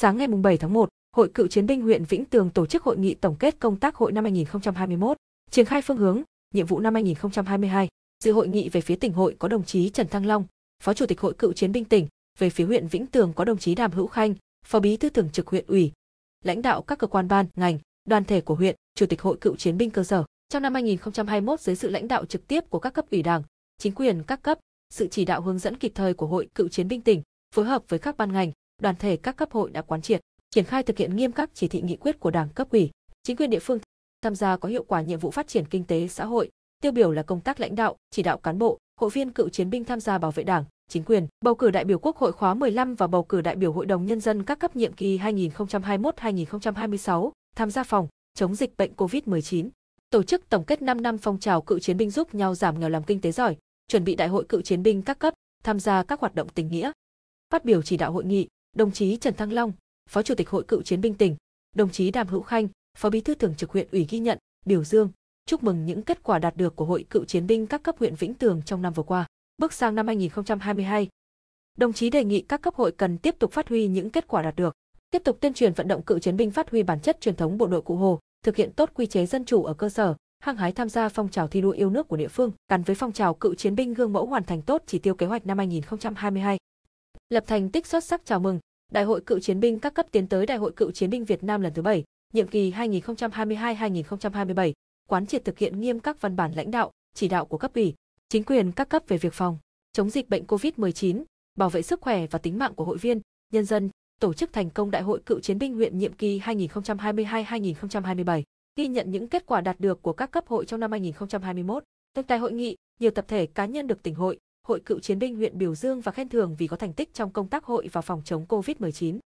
Sáng ngày 7 tháng 1, Hội cựu chiến binh huyện Vĩnh Tường tổ chức hội nghị tổng kết công tác hội năm 2021, triển khai phương hướng, nhiệm vụ năm 2022. Dự hội nghị về phía tỉnh hội có đồng chí Trần Thăng Long, Phó Chủ tịch Hội cựu chiến binh tỉnh, về phía huyện Vĩnh Tường có đồng chí Đàm Hữu Khanh, Phó Bí thư Thường trực huyện ủy, lãnh đạo các cơ quan ban, ngành, đoàn thể của huyện, Chủ tịch Hội cựu chiến binh cơ sở. Trong năm 2021 dưới sự lãnh đạo trực tiếp của các cấp ủy Đảng, chính quyền các cấp, sự chỉ đạo hướng dẫn kịp thời của Hội cựu chiến binh tỉnh, phối hợp với các ban ngành, đoàn thể các cấp hội đã quán triệt, triển khai thực hiện nghiêm các chỉ thị nghị quyết của Đảng cấp ủy, chính quyền địa phương tham gia có hiệu quả nhiệm vụ phát triển kinh tế xã hội, tiêu biểu là công tác lãnh đạo, chỉ đạo cán bộ, hội viên cựu chiến binh tham gia bảo vệ Đảng, chính quyền, bầu cử đại biểu Quốc hội khóa 15 và bầu cử đại biểu Hội đồng nhân dân các cấp nhiệm kỳ 2021-2026, tham gia phòng chống dịch bệnh COVID-19. Tổ chức tổng kết 5 năm phong trào cựu chiến binh giúp nhau giảm nghèo làm kinh tế giỏi, chuẩn bị đại hội cựu chiến binh các cấp, tham gia các hoạt động tình nghĩa. Phát biểu chỉ đạo hội nghị, đồng chí Trần Thăng Long, Phó Chủ tịch Hội Cựu chiến binh tỉnh, đồng chí Đàm Hữu Khanh, Phó Bí thư Thường trực huyện ủy ghi nhận, biểu dương, chúc mừng những kết quả đạt được của Hội Cựu chiến binh các cấp huyện Vĩnh Tường trong năm vừa qua, bước sang năm 2022. Đồng chí đề nghị các cấp hội cần tiếp tục phát huy những kết quả đạt được, tiếp tục tuyên truyền vận động cựu chiến binh phát huy bản chất truyền thống bộ đội cụ Hồ, thực hiện tốt quy chế dân chủ ở cơ sở, hăng hái tham gia phong trào thi đua yêu nước của địa phương, gắn với phong trào cựu chiến binh gương mẫu hoàn thành tốt chỉ tiêu kế hoạch năm 2022 lập thành tích xuất sắc chào mừng Đại hội cựu chiến binh các cấp tiến tới Đại hội cựu chiến binh Việt Nam lần thứ 7, nhiệm kỳ 2022-2027, quán triệt thực hiện nghiêm các văn bản lãnh đạo, chỉ đạo của cấp ủy, chính quyền các cấp về việc phòng chống dịch bệnh COVID-19, bảo vệ sức khỏe và tính mạng của hội viên, nhân dân, tổ chức thành công Đại hội cựu chiến binh huyện nhiệm kỳ 2022-2027, ghi nhận những kết quả đạt được của các cấp hội trong năm 2021. Tại hội nghị, nhiều tập thể cá nhân được tỉnh hội, Hội cựu chiến binh huyện biểu dương và khen thưởng vì có thành tích trong công tác hội và phòng chống COVID-19.